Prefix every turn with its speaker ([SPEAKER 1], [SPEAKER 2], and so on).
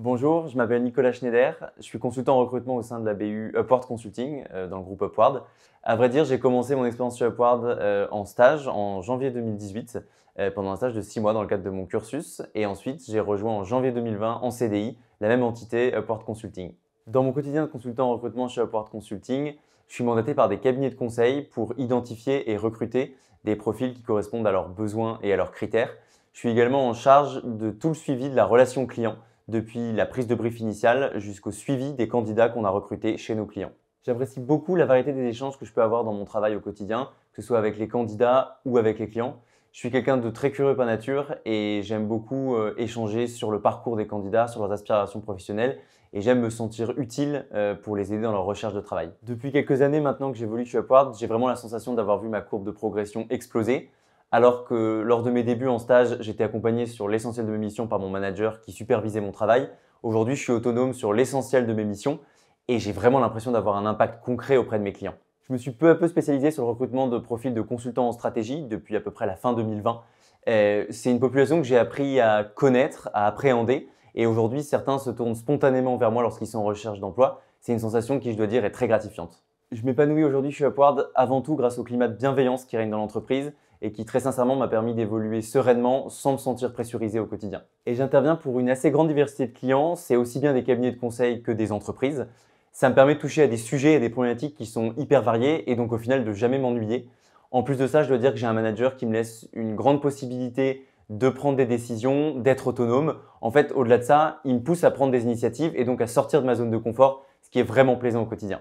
[SPEAKER 1] Bonjour, je m'appelle Nicolas Schneider, je suis consultant en recrutement au sein de la BU Upward Consulting euh, dans le groupe Upward. À vrai dire, j'ai commencé mon expérience chez Upward euh, en stage en janvier 2018 euh, pendant un stage de 6 mois dans le cadre de mon cursus et ensuite j'ai rejoint en janvier 2020 en CDI la même entité Upward Consulting. Dans mon quotidien de consultant en recrutement chez Upward Consulting, je suis mandaté par des cabinets de conseil pour identifier et recruter des profils qui correspondent à leurs besoins et à leurs critères. Je suis également en charge de tout le suivi de la relation client depuis la prise de brief initiale jusqu'au suivi des candidats qu'on a recrutés chez nos clients. J'apprécie beaucoup la variété des échanges que je peux avoir dans mon travail au quotidien, que ce soit avec les candidats ou avec les clients. Je suis quelqu'un de très curieux par nature et j'aime beaucoup euh, échanger sur le parcours des candidats, sur leurs aspirations professionnelles et j'aime me sentir utile euh, pour les aider dans leur recherche de travail. Depuis quelques années maintenant que j'évolue chez Upward, j'ai vraiment la sensation d'avoir vu ma courbe de progression exploser alors que lors de mes débuts en stage, j'étais accompagné sur l'essentiel de mes missions par mon manager qui supervisait mon travail. Aujourd'hui, je suis autonome sur l'essentiel de mes missions et j'ai vraiment l'impression d'avoir un impact concret auprès de mes clients. Je me suis peu à peu spécialisé sur le recrutement de profils de consultants en stratégie depuis à peu près la fin 2020. Euh, c'est une population que j'ai appris à connaître, à appréhender et aujourd'hui, certains se tournent spontanément vers moi lorsqu'ils sont en recherche d'emploi. C'est une sensation qui, je dois dire, est très gratifiante. Je m'épanouis aujourd'hui chez Upward avant tout grâce au climat de bienveillance qui règne dans l'entreprise et qui très sincèrement m'a permis d'évoluer sereinement sans me sentir pressurisé au quotidien. Et j'interviens pour une assez grande diversité de clients, c'est aussi bien des cabinets de conseil que des entreprises. Ça me permet de toucher à des sujets et des problématiques qui sont hyper variés et donc au final de jamais m'ennuyer. En plus de ça, je dois dire que j'ai un manager qui me laisse une grande possibilité de prendre des décisions, d'être autonome. En fait, au-delà de ça, il me pousse à prendre des initiatives et donc à sortir de ma zone de confort, ce qui est vraiment plaisant au quotidien.